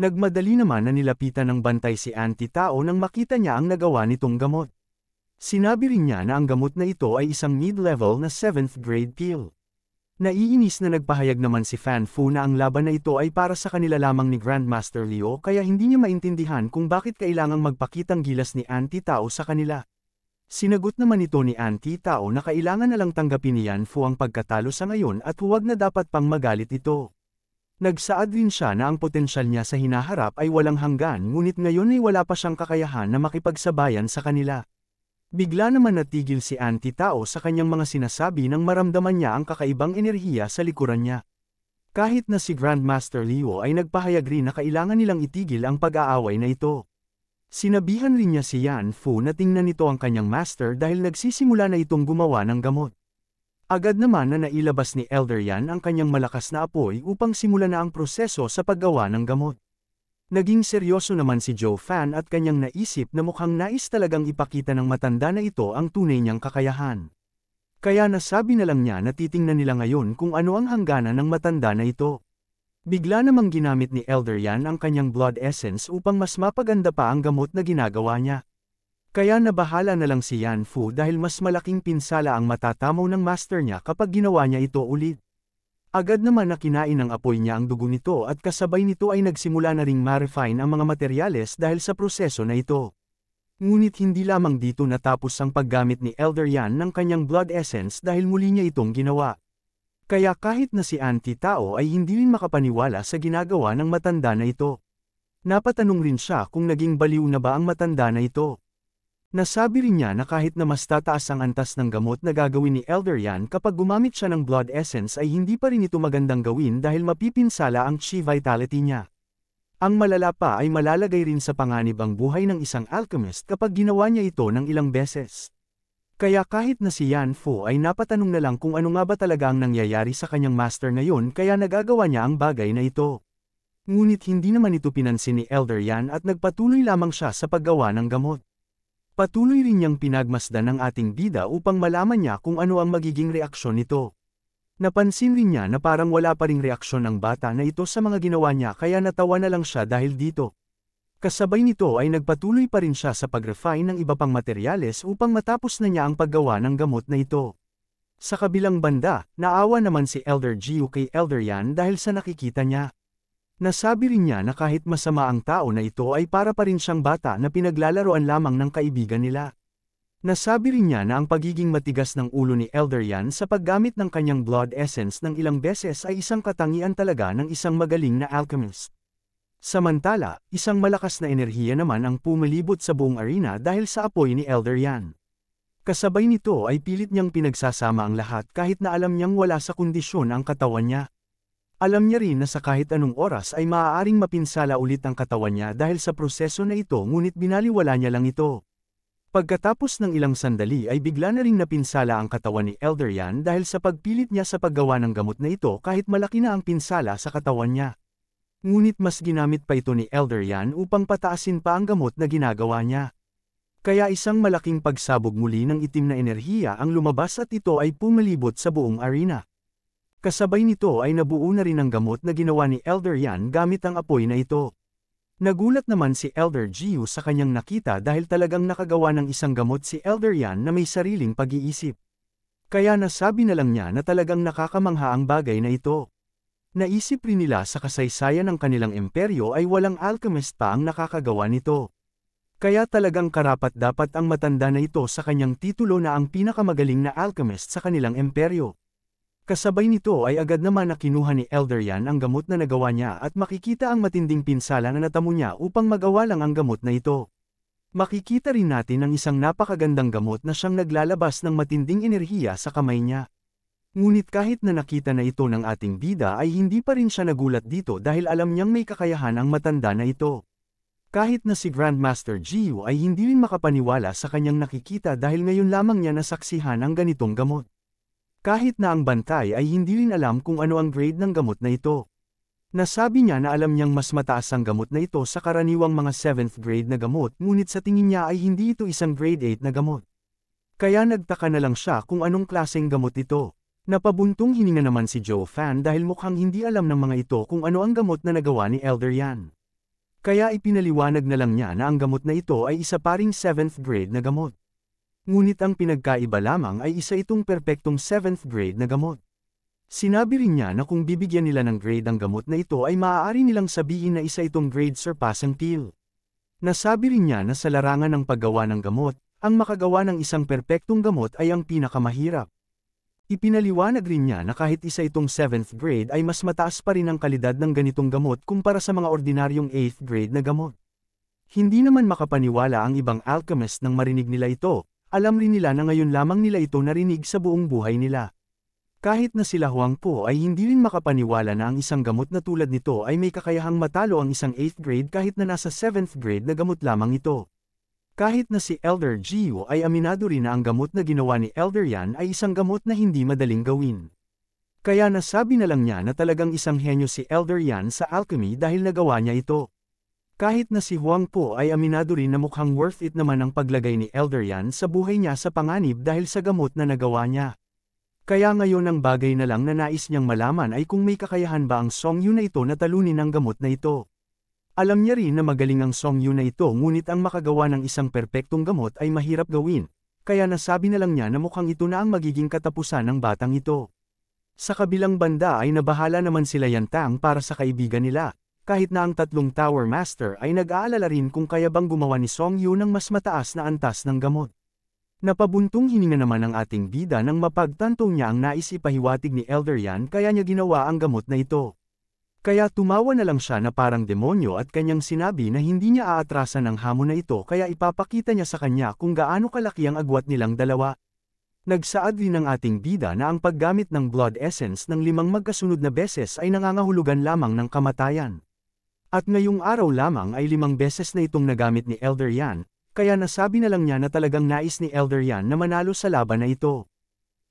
Nagmadali naman na nilapitan ng bantay si anti-tao nang makita niya ang nagawa nitong gamot. Sinabi rin niya na ang gamot na ito ay isang mid-level na 7th grade pill. Naiinis na nagpahayag naman si Fan Fu na ang laban na ito ay para sa kanila lamang ni Grandmaster Leo kaya hindi niya maintindihan kung bakit kailangang magpakitang gilas ni anti Tao sa kanila. Sinagot naman ito ni Auntie Tao na kailangan na lang tanggapin ni Yan Fu ang pagkatalo sa ngayon at huwag na dapat pang magalit ito. Nagsaad din siya na ang potensyal niya sa hinaharap ay walang hanggan ngunit ngayon ay wala pa siyang kakayahan na makipagsabayan sa kanila. Bigla naman natigil si Auntie Tao sa kanyang mga sinasabi nang maramdaman niya ang kakaibang enerhiya sa likuran niya. Kahit na si Grandmaster Leo ay nagpahayag rin na kailangan nilang itigil ang pag-aaway na ito. Sinabihan rin niya si Yan Fu na tingnan nito ang kanyang master dahil nagsisimula na itong gumawa ng gamot. Agad naman na nailabas ni Elder Yan ang kanyang malakas na apoy upang simulan na ang proseso sa paggawa ng gamot. Naging seryoso naman si Joe Fan at kanyang naisip na mukhang nais talagang ipakita ng matanda na ito ang tunay niyang kakayahan. Kaya nasabi na lang niya na titingnan nila ngayon kung ano ang hangganan ng matanda na ito. Bigla namang ginamit ni Elder Yan ang kanyang blood essence upang mas mapaganda pa ang gamot na ginagawa niya. Kaya nabahala na lang si Yan Fu dahil mas malaking pinsala ang matatamaw ng master niya kapag ginawa niya ito ulit. Agad naman na kinain ng apoy niya ang dugo nito at kasabay nito ay nagsimula na ring ma-refine ang mga materyales dahil sa proseso na ito. Ngunit hindi lamang dito natapos ang paggamit ni Elder Yan ng kanyang blood essence dahil muli niya itong ginawa. Kaya kahit na si Auntie Tao ay hindi rin makapaniwala sa ginagawa ng matanda na ito. Napatanong rin siya kung naging baliw na ba ang matanda na ito. Nasabi rin niya na kahit na mas tataas ang antas ng gamot na gagawin ni Elder Yan kapag gumamit siya ng blood essence ay hindi pa rin ito magandang gawin dahil mapipinsala ang chi vitality niya. Ang malala pa ay malalagay rin sa panganib ang buhay ng isang alchemist kapag ginawa niya ito ng ilang beses. Kaya kahit na si Yan Fu ay napatanong na lang kung ano nga ba talaga ang nangyayari sa kanyang master ngayon kaya nagagawa niya ang bagay na ito. Ngunit hindi naman ito pinansin ni Elder Yan at nagpatuloy lamang siya sa paggawa ng gamot. Patuloy rin niyang pinagmasdan ang ating bida upang malaman niya kung ano ang magiging reaksyon nito. Napansin rin niya na parang wala pa ring reaksyon ng bata na ito sa mga ginawa niya kaya natawa na lang siya dahil dito. Kasabay nito ay nagpatuloy pa rin siya sa pag-refine ng iba pang materyales upang matapos na niya ang paggawa ng gamot na ito. Sa kabilang banda, naawa naman si Elder Giu kay Elder Yan dahil sa nakikita niya. Nasabi rin niya na kahit masama ang tao na ito ay para pa rin siyang bata na pinaglalaroan lamang ng kaibigan nila. Nasabi rin niya na ang pagiging matigas ng ulo ni Elder Yan sa paggamit ng kanyang blood essence ng ilang beses ay isang katangian talaga ng isang magaling na alchemist. Samantala, isang malakas na enerhiya naman ang pumalibot sa buong arena dahil sa apoy ni Elder Yan. Kasabay nito ay pilit niyang pinagsasama ang lahat kahit na alam niyang wala sa kondisyon ang katawan niya. Alam niya rin na sa kahit anong oras ay maaaring mapinsala ulit ang katawan niya dahil sa proseso na ito ngunit binaliwala niya lang ito. Pagkatapos ng ilang sandali ay bigla na rin napinsala ang katawan ni Elder Yan dahil sa pagpilit niya sa paggawa ng gamot na ito kahit malaki na ang pinsala sa katawan niya. Ngunit mas ginamit pa ito ni Elder Yan upang pataasin pa ang gamot na ginagawa niya. Kaya isang malaking pagsabog muli ng itim na enerhiya ang lumabas at ito ay pumalibot sa buong arena. Kasabay nito ay nabuo na rin ang gamot na ginawa ni Elder Yan gamit ang apoy na ito. Nagulat naman si Elder Jiu sa kanyang nakita dahil talagang nakagawa ng isang gamot si Elder Yan na may sariling pag-iisip. Kaya nasabi na lang niya na talagang nakakamangha ang bagay na ito. Naisip rin nila sa kasaysayan ng kanilang imperyo ay walang alchemist pa ang nakakagawa nito. Kaya talagang karapat dapat ang matanda na ito sa kanyang titulo na ang pinakamagaling na alchemist sa kanilang imperyo. Kasabay nito ay agad naman na kinuha ni Elder Yan ang gamot na nagawa niya at makikita ang matinding pinsala na natamo niya upang magawa lang ang gamot na ito. Makikita rin natin ang isang napakagandang gamot na siyang naglalabas ng matinding enerhiya sa kamay niya. Ngunit kahit na nakita na ito ng ating bida ay hindi pa rin siya nagulat dito dahil alam niyang may kakayahan ang matanda na ito. Kahit na si Grandmaster Gio ay hindi rin makapaniwala sa kanyang nakikita dahil ngayon lamang niya nasaksihan ang ganitong gamot. Kahit na ang bantay ay hindi rin alam kung ano ang grade ng gamot na ito. Nasabi niya na alam niyang mas mataas ang gamot na ito sa karaniwang mga 7th grade na gamot ngunit sa tingin niya ay hindi ito isang grade 8 na gamot. Kaya nagtaka na lang siya kung anong klaseng gamot ito. Napabuntong hininga naman si Joe Fan dahil mukhang hindi alam ng mga ito kung ano ang gamot na nagawa ni Elder Yan. Kaya ipinaliwanag na lang niya na ang gamot na ito ay isa paring 7th grade na gamot ngunit ang pinagkaiba lamang ay isa itong perpektong 7th grade na gamot. Sinabi rin niya na kung bibigyan nila ng grade ang gamot na ito ay maaari nilang sabihin na isa itong grade surpassing peel. Nasabi rin niya na sa larangan ng paggawa ng gamot, ang makagawa ng isang perpektong gamot ay ang pinakamahirap. Ipinaliwanag rin niya na kahit isa itong 7th grade ay mas mataas pa rin ang kalidad ng ganitong gamot kumpara sa mga ordinaryong 8th grade na gamot. Hindi naman makapaniwala ang ibang alchemist nang marinig nila ito, alam rin nila na ngayon lamang nila ito narinig sa buong buhay nila. Kahit na sila Huang Po ay hindi rin makapaniwala na ang isang gamot na tulad nito ay may kakayahang matalo ang isang 8th grade kahit na nasa 7th grade na gamot lamang ito. Kahit na si Elder Gio ay aminado rin na ang gamot na ginawa ni Elder Yan ay isang gamot na hindi madaling gawin. Kaya nasabi na lang niya na talagang isang henyo si Elder Yan sa alchemy dahil nagawa niya ito. Kahit na si Huang Po ay aminado rin na mukhang worth it naman ang paglagay ni Elder Yan sa buhay niya sa panganib dahil sa gamot na nagawa niya. Kaya ngayon ang bagay na lang na nais niyang malaman ay kung may kakayahan ba ang Song Yu na ito na talunin ang gamot na ito. Alam niya rin na magaling ang Song Yu na ito ngunit ang makagawa ng isang perpektong gamot ay mahirap gawin, kaya nasabi na lang niya na mukhang ito na ang magiging katapusan ng batang ito. Sa kabilang banda ay nabahala naman sila Yantang para sa kaibigan nila, kahit na ang tatlong Tower Master ay nag-aalala rin kung kaya bang gumawa ni Song Yu ng mas mataas na antas ng gamot. Napabuntong hininga naman ang ating bida nang mapagtantong niya ang nais ipahiwatig ni Elder Yan kaya niya ginawa ang gamot na ito. Kaya tumawa na lang siya na parang demonyo at kanyang sinabi na hindi niya aatrasan ang hamon na ito kaya ipapakita niya sa kanya kung gaano kalaki ang agwat nilang dalawa. Nagsaad din ang ating bida na ang paggamit ng blood essence ng limang magkasunod na beses ay nangangahulugan lamang ng kamatayan. At ngayong araw lamang ay limang beses na itong nagamit ni Elder Yan, kaya nasabi na lang niya na talagang nais ni Elder Yan na manalo sa laban na ito.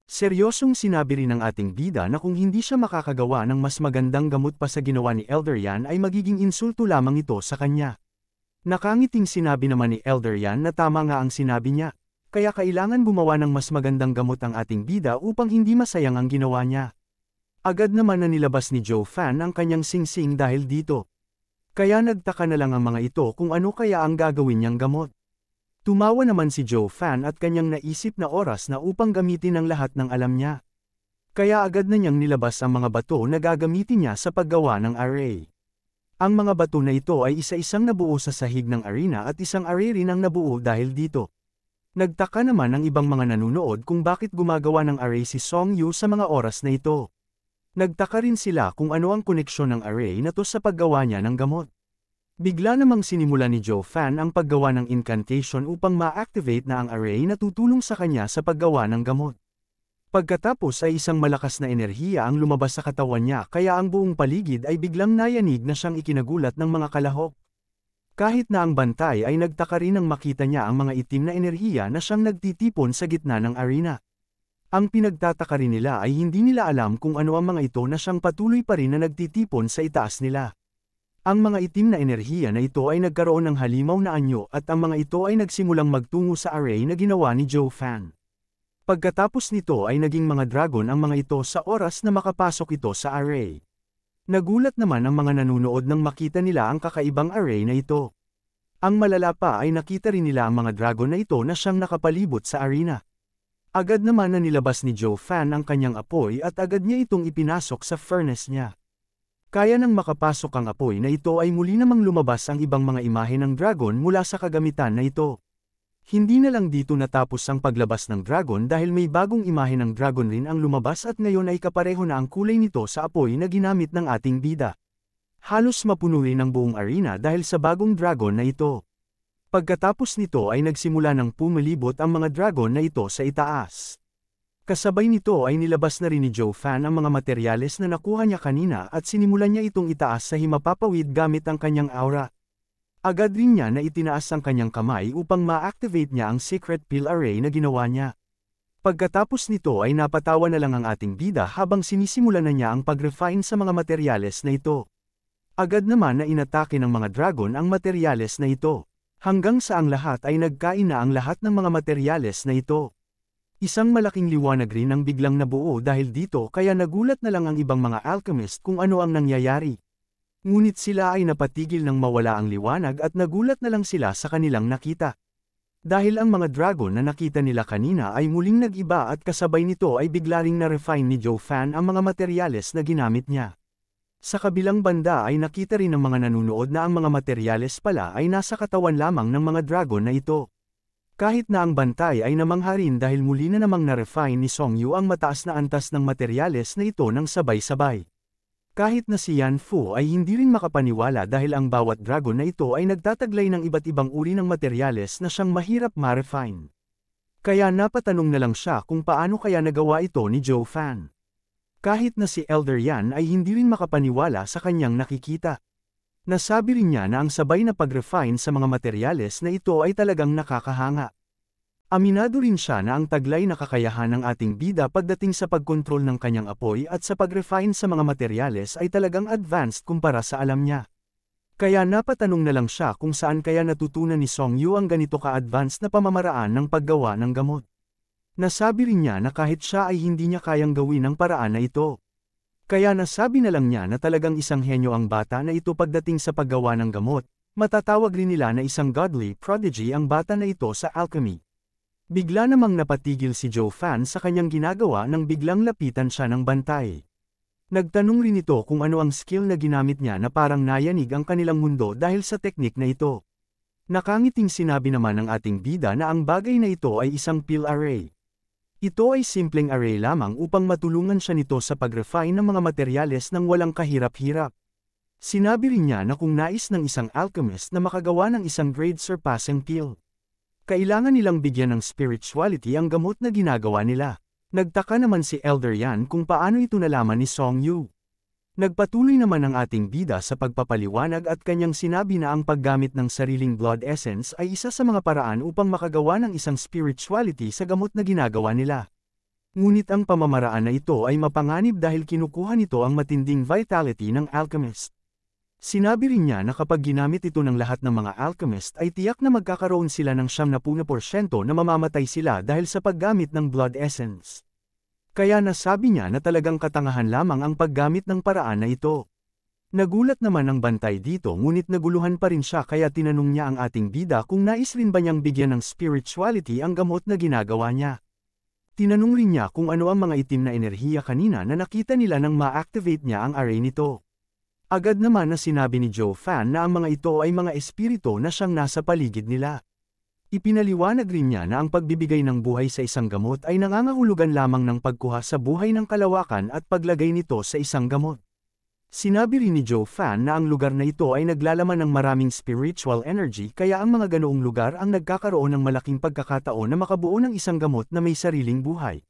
Seryosong sinabi rin ng ating bida na kung hindi siya makakagawa ng mas magandang gamot pa sa ginawa ni Elder Yan ay magiging insulto lamang ito sa kanya. Nakangiting sinabi naman ni Elder Yan na tama nga ang sinabi niya, kaya kailangan gumawa ng mas magandang gamot ang ating bida upang hindi masayang ang ginawa niya. Agad naman na nilabas ni Joe Fan ang kanyang singsing -sing dahil dito. Kaya nagtaka na lang ang mga ito kung ano kaya ang gagawin niyang gamot. Tumawa naman si Joe Fan at kanyang naisip na oras na upang gamitin ang lahat ng alam niya. Kaya agad na niyang nilabas ang mga bato na gagamitin niya sa paggawa ng array. Ang mga bato na ito ay isa-isang nabuo sa sahig ng arena at isang array rin ang nabuo dahil dito. Nagtaka naman ang ibang mga nanunood kung bakit gumagawa ng array si Song Yu sa mga oras na ito. Nagtaka rin sila kung ano ang koneksyon ng array na to sa paggawa niya ng gamot. Bigla namang sinimula ni Joe Fan ang paggawa ng incantation upang ma-activate na ang array na tutulong sa kanya sa paggawa ng gamot. Pagkatapos ay isang malakas na enerhiya ang lumabas sa katawan niya kaya ang buong paligid ay biglang nayanig na siyang ikinagulat ng mga kalahok. Kahit na ang bantay ay nagtaka rin nang makita niya ang mga itim na enerhiya na siyang nagtitipon sa gitna ng arena. Ang pinagtataka rin nila ay hindi nila alam kung ano ang mga ito na siyang patuloy pa rin na nagtitipon sa itaas nila. Ang mga itim na enerhiya na ito ay nagkaroon ng halimaw na anyo at ang mga ito ay nagsimulang magtungo sa array na ginawa ni Joe Fan. Pagkatapos nito ay naging mga dragon ang mga ito sa oras na makapasok ito sa array. Nagulat naman ang mga nanunood nang makita nila ang kakaibang array na ito. Ang malala pa ay nakita rin nila ang mga dragon na ito na siyang nakapalibot sa arena. Agad naman na nilabas ni Joe Fan ang kanyang apoy at agad niya itong ipinasok sa furnace niya. Kaya nang makapasok ang apoy na ito ay muli namang lumabas ang ibang mga imahe ng dragon mula sa kagamitan na ito. Hindi na lang dito natapos ang paglabas ng dragon dahil may bagong imahe ng dragon rin ang lumabas at ngayon ay kapareho na ang kulay nito sa apoy na ginamit ng ating bida. Halos mapuno ng buong arena dahil sa bagong dragon na ito. Pagkatapos nito ay nagsimula ng pumalibot ang mga dragon na ito sa itaas. Kasabay nito ay nilabas na rin ni Joe Fan ang mga materyales na nakuha niya kanina at sinimulan niya itong itaas sa himapapawid gamit ang kanyang aura. Agad rin niya na itinaas ang kanyang kamay upang ma-activate niya ang secret pill array na ginawa niya. Pagkatapos nito ay napatawa na lang ang ating bida habang sinisimula na niya ang pag-refine sa mga materyales na ito. Agad naman na inatake ng mga dragon ang materyales na ito. Hanggang sa ang lahat ay nagkain na ang lahat ng mga materyales na ito. Isang malaking liwanag rin ang biglang nabuo dahil dito kaya nagulat na lang ang ibang mga alchemist kung ano ang nangyayari. Ngunit sila ay napatigil nang mawala ang liwanag at nagulat na lang sila sa kanilang nakita. Dahil ang mga dragon na nakita nila kanina ay muling nag-iba at kasabay nito ay bigla na-refine ni Joe Fan ang mga materyales na ginamit niya. Sa kabilang banda ay nakita rin ng mga nanunood na ang mga materyales pala ay nasa katawan lamang ng mga dragon na ito. Kahit na ang bantay ay namangha rin dahil muli na namang na-refine ni Song Yu ang mataas na antas ng materyales na ito ng sabay-sabay. Kahit na si Yan Fu ay hindi rin makapaniwala dahil ang bawat dragon na ito ay nagtataglay ng iba't ibang uri ng materyales na siyang mahirap ma-refine. Kaya napatanong na lang siya kung paano kaya nagawa ito ni Joe Fan. Kahit na si Elder Yan ay hindi rin makapaniwala sa kanyang nakikita. Nasabi rin niya na ang sabay na pag-refine sa mga materyales na ito ay talagang nakakahanga. Aminado rin siya na ang taglay na kakayahan ng ating bida pagdating sa pagkontrol ng kanyang apoy at sa pag-refine sa mga materyales ay talagang advanced kumpara sa alam niya. Kaya napatanong na lang siya kung saan kaya natutunan ni Song Yu ang ganito ka-advanced na pamamaraan ng paggawa ng gamot. Nasabi rin niya na kahit siya ay hindi niya kayang gawin ang paraan na ito. Kaya nasabi na lang niya na talagang isang henyo ang bata na ito pagdating sa paggawa ng gamot. Matatawag rin nila na isang godly prodigy ang bata na ito sa alchemy. Bigla namang napatigil si Joe Fan sa kanyang ginagawa nang biglang lapitan siya ng bantay. Nagtanong rin ito kung ano ang skill na ginamit niya na parang nayanig ang kanilang mundo dahil sa teknik na ito. Nakangiting sinabi naman ng ating bida na ang bagay na ito ay isang pill array. Ito ay simpleng array lamang upang matulungan siya nito sa pag-refine ng mga materyales ng walang kahirap-hirap. Sinabi rin niya na kung nais ng isang alchemist na makagawa ng isang grade-surpassing peel, kailangan nilang bigyan ng spirituality ang gamot na ginagawa nila. Nagtaka naman si Elder Yan kung paano ito nalaman ni Song Yu. Nagpatuloy naman ang ating bida sa pagpapaliwanag at kanyang sinabi na ang paggamit ng sariling blood essence ay isa sa mga paraan upang makagawa ng isang spirituality sa gamot na ginagawa nila. Ngunit ang pamamaraan na ito ay mapanganib dahil kinukuha nito ang matinding vitality ng alchemist. Sinabi rin niya na kapag ginamit ito ng lahat ng mga alchemist ay tiyak na magkakaroon sila ng 70% na mamamatay sila dahil sa paggamit ng blood essence. Kaya nasabi niya na talagang katangahan lamang ang paggamit ng paraan na ito. Nagulat naman ang bantay dito ngunit naguluhan pa rin siya kaya tinanong niya ang ating bida kung nais rin ba niyang bigyan ng spirituality ang gamot na ginagawa niya. Tinanong rin niya kung ano ang mga itim na enerhiya kanina na nakita nila nang ma-activate niya ang array nito. Agad naman na sinabi ni Joe Fan na ang mga ito ay mga espirito na siyang nasa paligid nila. Ipinaliwanag rin niya na ang pagbibigay ng buhay sa isang gamot ay nangangahulugan lamang ng pagkuha sa buhay ng kalawakan at paglagay nito sa isang gamot. Sinabi rin ni Joe Fan na ang lugar na ito ay naglalaman ng maraming spiritual energy kaya ang mga ganoong lugar ang nagkakaroon ng malaking pagkakataon na makabuo ng isang gamot na may sariling buhay.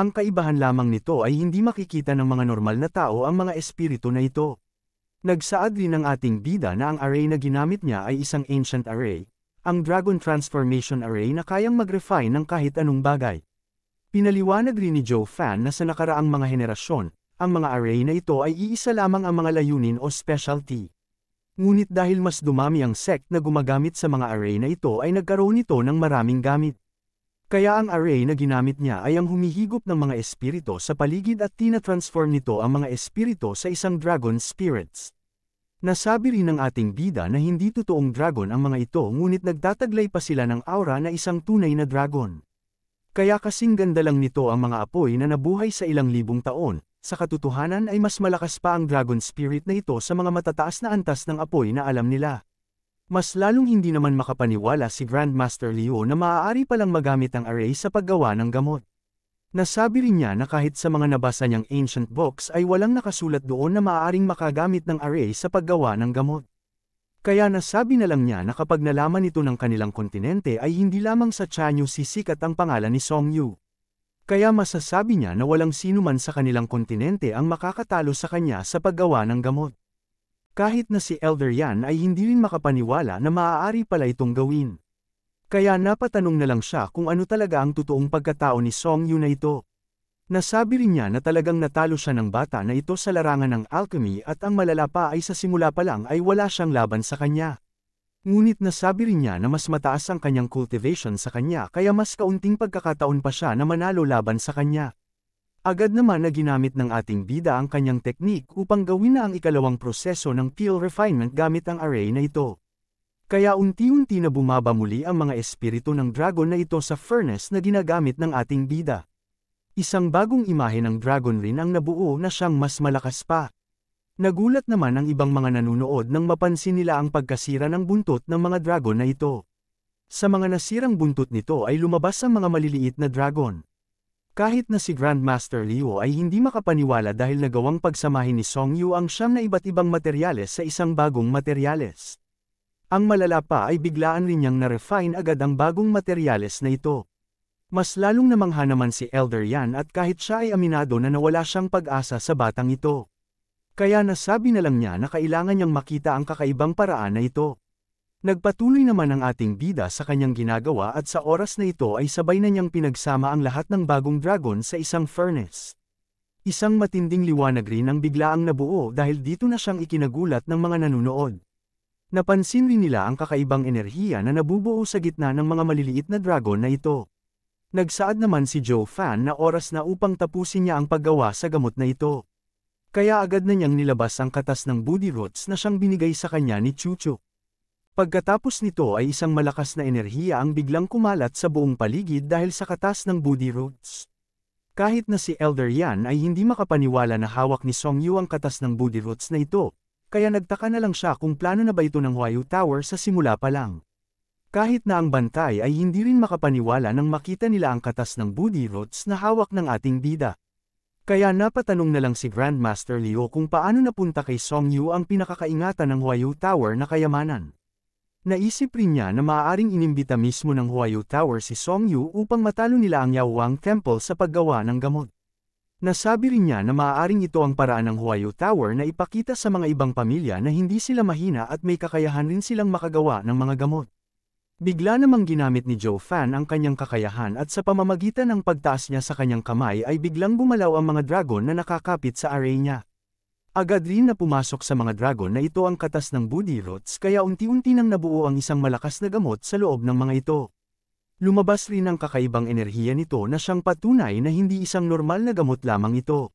Ang kaibahan lamang nito ay hindi makikita ng mga normal na tao ang mga espiritu na ito. Nagsaad rin ang ating bida na ang array na ginamit niya ay isang ancient array, ang Dragon Transformation Array na kayang mag-refine ng kahit anong bagay. Pinaliwanag rin ni Joe Fan na sa nakaraang mga henerasyon, ang mga array na ito ay iisa lamang ang mga layunin o specialty. Ngunit dahil mas dumami ang sect na gumagamit sa mga array na ito ay nagkaroon nito ng maraming gamit. Kaya ang array na ginamit niya ay ang humihigop ng mga espirito sa paligid at tina-transform nito ang mga espirito sa isang dragon spirits. Nasabi rin ng ating bida na hindi totoong dragon ang mga ito ngunit nagtataglay pa sila ng aura na isang tunay na dragon. Kaya kasing ganda lang nito ang mga apoy na nabuhay sa ilang libong taon, sa katotohanan ay mas malakas pa ang dragon spirit na ito sa mga matataas na antas ng apoy na alam nila. Mas lalong hindi naman makapaniwala si Grandmaster Leo na maaari palang magamit ang array sa paggawa ng gamot. Nasabi rin niya na kahit sa mga nabasa niyang ancient books ay walang nakasulat doon na maaaring makagamit ng array sa paggawa ng gamot. Kaya nasabi na lang niya na kapag nalaman ito ng kanilang kontinente ay hindi lamang sa Chanyu si sikat ang pangalan ni Song Yu. Kaya masasabi niya na walang sino man sa kanilang kontinente ang makakatalo sa kanya sa paggawa ng gamot. Kahit na si Elder Yan ay hindi rin makapaniwala na maaari pala itong gawin. Kaya napatanong na lang siya kung ano talaga ang totoong pagkatao ni Song Yu na ito. Nasabi rin niya na talagang natalo siya ng bata na ito sa larangan ng alchemy at ang malala pa ay sa simula pa lang ay wala siyang laban sa kanya. Ngunit nasabi rin niya na mas mataas ang kanyang cultivation sa kanya kaya mas kaunting pagkakataon pa siya na manalo laban sa kanya. Agad naman na ginamit ng ating bida ang kanyang teknik upang gawin na ang ikalawang proseso ng peel refinement gamit ang array na ito. Kaya unti-unti na bumaba muli ang mga espiritu ng dragon na ito sa furnace na ginagamit ng ating bida. Isang bagong imahe ng dragon rin ang nabuo na siyang mas malakas pa. Nagulat naman ang ibang mga nanunood nang mapansin nila ang pagkasira ng buntot ng mga dragon na ito. Sa mga nasirang buntot nito ay lumabas ang mga maliliit na dragon. Kahit na si Grandmaster Leo ay hindi makapaniwala dahil nagawang pagsamahin ni Song Yu ang siyam na iba't ibang materyales sa isang bagong materyales. Ang malala pa ay biglaan rin niyang na-refine agad ang bagong materyales na ito. Mas lalong namangha naman si Elder Yan at kahit siya ay aminado na nawala siyang pag-asa sa batang ito. Kaya nasabi na lang niya na kailangan niyang makita ang kakaibang paraan na ito. Nagpatuloy naman ang ating bida sa kanyang ginagawa at sa oras na ito ay sabay na niyang pinagsama ang lahat ng bagong dragon sa isang furnace. Isang matinding liwanag rin ang biglaang nabuo dahil dito na siyang ikinagulat ng mga nanonood. Napansin rin nila ang kakaibang enerhiya na nabubuo sa gitna ng mga maliliit na dragon na ito. Nagsaad naman si Joe Fan na oras na upang tapusin niya ang paggawa sa gamot na ito. Kaya agad na niyang nilabas ang katas ng booty roots na siyang binigay sa kanya ni Chuchu. Pagkatapos nito ay isang malakas na enerhiya ang biglang kumalat sa buong paligid dahil sa katas ng booty roots. Kahit na si Elder Yan ay hindi makapaniwala na hawak ni Song Yu ang katas ng booty roots na ito, kaya nagtaka na lang siya kung plano na ba ito ng Huayu Tower sa simula pa lang. Kahit na ang bantay ay hindi rin makapaniwala nang makita nila ang katas ng Budi Rods na hawak ng ating bida. Kaya napatanong na lang si Grandmaster Leo kung paano napunta kay Song Yu ang pinakakaingatan ng Huayu Tower na kayamanan. Naisip rin niya na maaaring inimbita mismo ng Huayu Tower si Song Yu upang matalo nila ang Yao Wang Temple sa paggawa ng gamot. Nasabi rin niya na maaaring ito ang paraan ng Huayo Tower na ipakita sa mga ibang pamilya na hindi sila mahina at may kakayahan rin silang makagawa ng mga gamot. Bigla namang ginamit ni Joe Fan ang kanyang kakayahan at sa pamamagitan ng pagtaas niya sa kanyang kamay ay biglang bumalaw ang mga dragon na nakakapit sa array niya. Agad rin na pumasok sa mga dragon na ito ang katas ng Budi Roots kaya unti-unti nang nabuo ang isang malakas na gamot sa loob ng mga ito. Lumabas rin ang kakaibang enerhiya nito na siyang patunay na hindi isang normal na gamot lamang ito.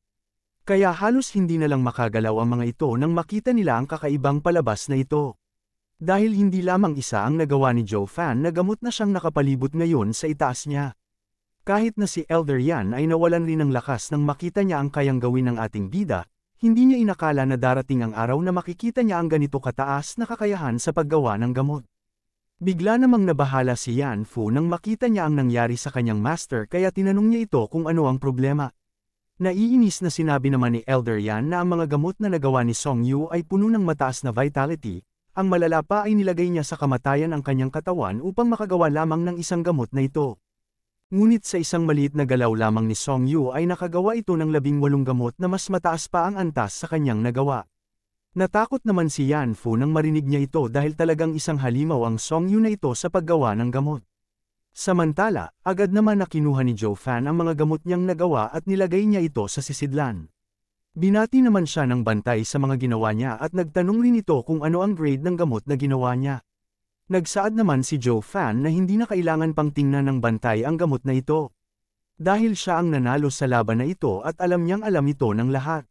Kaya halos hindi na lang makagalaw ang mga ito nang makita nila ang kakaibang palabas na ito. Dahil hindi lamang isa ang nagawa ni Joe Fan na gamot na siyang nakapalibot ngayon sa itaas niya. Kahit na si Elder Yan ay nawalan rin ng lakas nang makita niya ang kayang gawin ng ating bida, hindi niya inakala na darating ang araw na makikita niya ang ganito kataas na kakayahan sa paggawa ng gamot. Bigla namang nabahala si Yan Fu nang makita niya ang nangyari sa kanyang master kaya tinanong niya ito kung ano ang problema. Naiinis na sinabi naman ni Elder Yan na ang mga gamot na nagawa ni Song Yu ay puno ng mataas na vitality, ang malala pa ay nilagay niya sa kamatayan ang kanyang katawan upang makagawa lamang ng isang gamot na ito. Ngunit sa isang maliit na galaw lamang ni Song Yu ay nakagawa ito ng labing walong gamot na mas mataas pa ang antas sa kanyang nagawa. Natakot naman si Yan Fu nang marinig niya ito dahil talagang isang halimaw ang Song Yu na ito sa paggawa ng gamot. Samantala, agad naman na kinuha ni Joe Fan ang mga gamot niyang nagawa at nilagay niya ito sa sisidlan. Binati naman siya ng bantay sa mga ginawa niya at nagtanong rin ito kung ano ang grade ng gamot na ginawa niya. Nagsaad naman si Joe Fan na hindi na kailangan pang tingnan ng bantay ang gamot na ito. Dahil siya ang nanalo sa laban na ito at alam niyang alam ito ng lahat.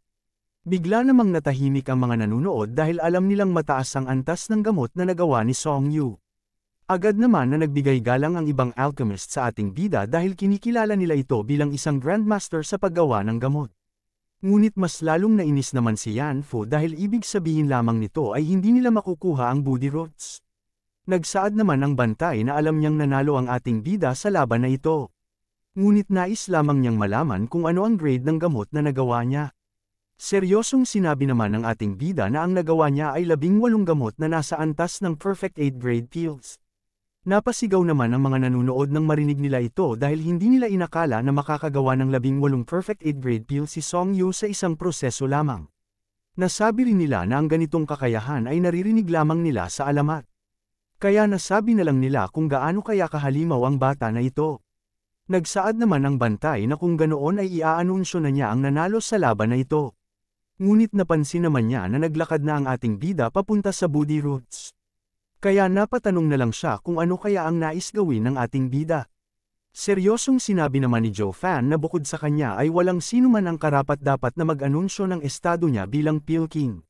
Bigla namang natahimik ang mga nanunood dahil alam nilang mataas ang antas ng gamot na nagawa ni Song Yu. Agad naman na nagbigay galang ang ibang alchemist sa ating bida dahil kinikilala nila ito bilang isang grandmaster sa paggawa ng gamot. Ngunit mas lalong nainis naman si Yan Fu dahil ibig sabihin lamang nito ay hindi nila makukuha ang body roots. Nagsaad naman ang bantay na alam niyang nanalo ang ating bida sa laban na ito. Ngunit nais lamang niyang malaman kung ano ang grade ng gamot na nagawa niya. Seryosong sinabi naman ng ating bida na ang nagawa niya ay labing walong gamot na nasa antas ng perfect 8 grade pills. Napasigaw naman ang mga nanunood nang marinig nila ito dahil hindi nila inakala na makakagawa ng labing walong perfect 8 grade pills si Song Yu sa isang proseso lamang. Nasabi rin nila na ang ganitong kakayahan ay naririnig lamang nila sa alamat. Kaya nasabi na lang nila kung gaano kaya kahalimaw ang bata na ito. Nagsaad naman ang bantay na kung ganoon ay iaanunsyo na niya ang nanalo sa laban na ito ngunit napansin naman niya na naglakad na ang ating bida papunta sa Budi Roots. Kaya napatanong na lang siya kung ano kaya ang nais gawin ng ating bida. Seryosong sinabi naman ni Joe Fan na bukod sa kanya ay walang sino man ang karapat dapat na mag-anunsyo ng estado niya bilang Peel King.